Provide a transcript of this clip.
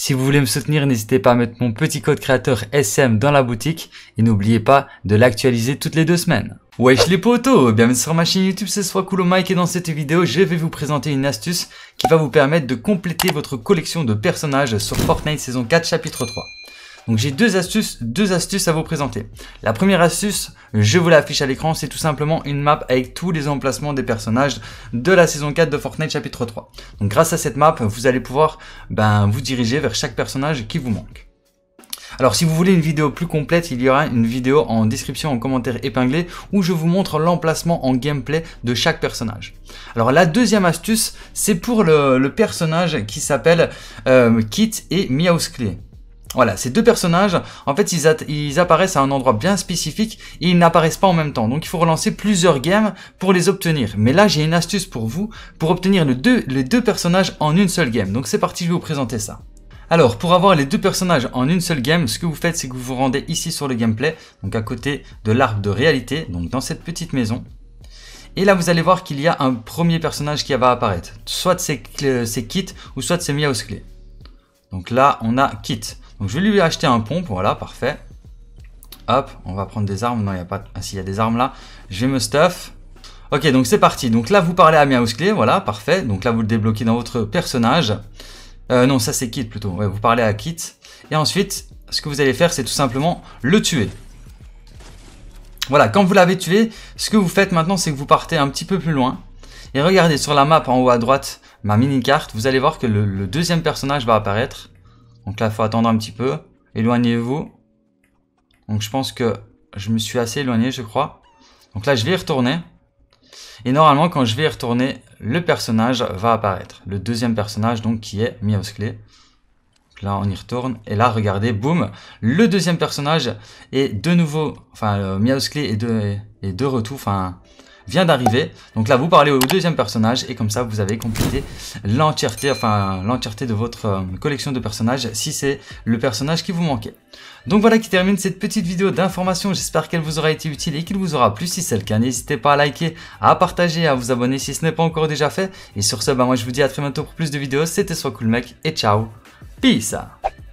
Si vous voulez me soutenir, n'hésitez pas à mettre mon petit code créateur SM dans la boutique et n'oubliez pas de l'actualiser toutes les deux semaines. Wesh les potos, bienvenue sur ma chaîne YouTube, c'est soit cool Mike et dans cette vidéo, je vais vous présenter une astuce qui va vous permettre de compléter votre collection de personnages sur Fortnite saison 4 chapitre 3. Donc j'ai deux astuces, deux astuces à vous présenter. La première astuce, je vous l'affiche à l'écran, c'est tout simplement une map avec tous les emplacements des personnages de la saison 4 de Fortnite chapitre 3. Donc grâce à cette map, vous allez pouvoir ben, vous diriger vers chaque personnage qui vous manque. Alors si vous voulez une vidéo plus complète, il y aura une vidéo en description, en commentaire épinglé, où je vous montre l'emplacement en gameplay de chaque personnage. Alors la deuxième astuce, c'est pour le, personnage qui s'appelle euh, Kit et Miausclé. Voilà, ces deux personnages, en fait, ils, apparaissent à un endroit bien spécifique et ils n'apparaissent pas en même temps. Donc, il faut relancer plusieurs games pour les obtenir. Mais là, j'ai une astuce pour vous, pour obtenir les deux personnages en une seule game. Donc, c'est parti, je vais vous présenter ça. Alors, pour avoir les deux personnages en une seule game, ce que vous faites, c'est que vous vous rendez ici sur le gameplay, donc à côté de l'arbre de réalité, donc dans cette petite maison. Et là, vous allez voir qu'il y a un premier personnage qui va apparaître. Soit c'est euh, Kit ou soit c'est Miausclé. Donc là, on a Kit. Donc je vais lui acheter un pompe, voilà, parfait. Hop, on va prendre des armes. Non, il n'y a pas... Ah si, y a des armes là. je vais me stuff. Ok, donc c'est parti. Donc là, vous parlez à Miausclé, voilà, parfait. Donc là, vous le débloquez dans votre personnage. Euh, non, ça c'est Kit plutôt. Ouais, vous parlez à Kit. Et ensuite, ce que vous allez faire, c'est tout simplement le tuer. Voilà, quand vous l'avez tué, ce que vous faites maintenant, c'est que vous partez un petit peu plus loin. Et regardez sur la map en haut à droite, ma mini-carte, vous allez voir que le deuxième personnage va apparaître. Donc là, il faut attendre un petit peu. Éloignez-vous. Donc je pense que je me suis assez éloigné, je crois. Donc là, je vais y retourner. Et normalement, quand je vais y retourner, le personnage va apparaître. Le deuxième personnage, donc, qui est Miausclé. Là, on y retourne. Et là, regardez, boum, le deuxième personnage est de nouveau... Enfin, euh, de, est de retour. Enfin, vient d'arriver. Donc là, vous parlez au deuxième personnage et comme ça, vous avez complété l'entièreté, enfin l'entièreté de votre euh, collection de personnages si c'est le personnage qui vous manquait. Donc voilà qui termine cette petite vidéo d'information. J'espère qu'elle vous aura été utile et qu'il vous aura plu. Si c'est le cas, n'hésitez pas à liker, à partager, à vous abonner si ce n'est pas encore déjà fait. Et sur ce, bah, moi je vous dis à très bientôt pour plus de vidéos. C'était Soit Cool Mec et ciao. Peace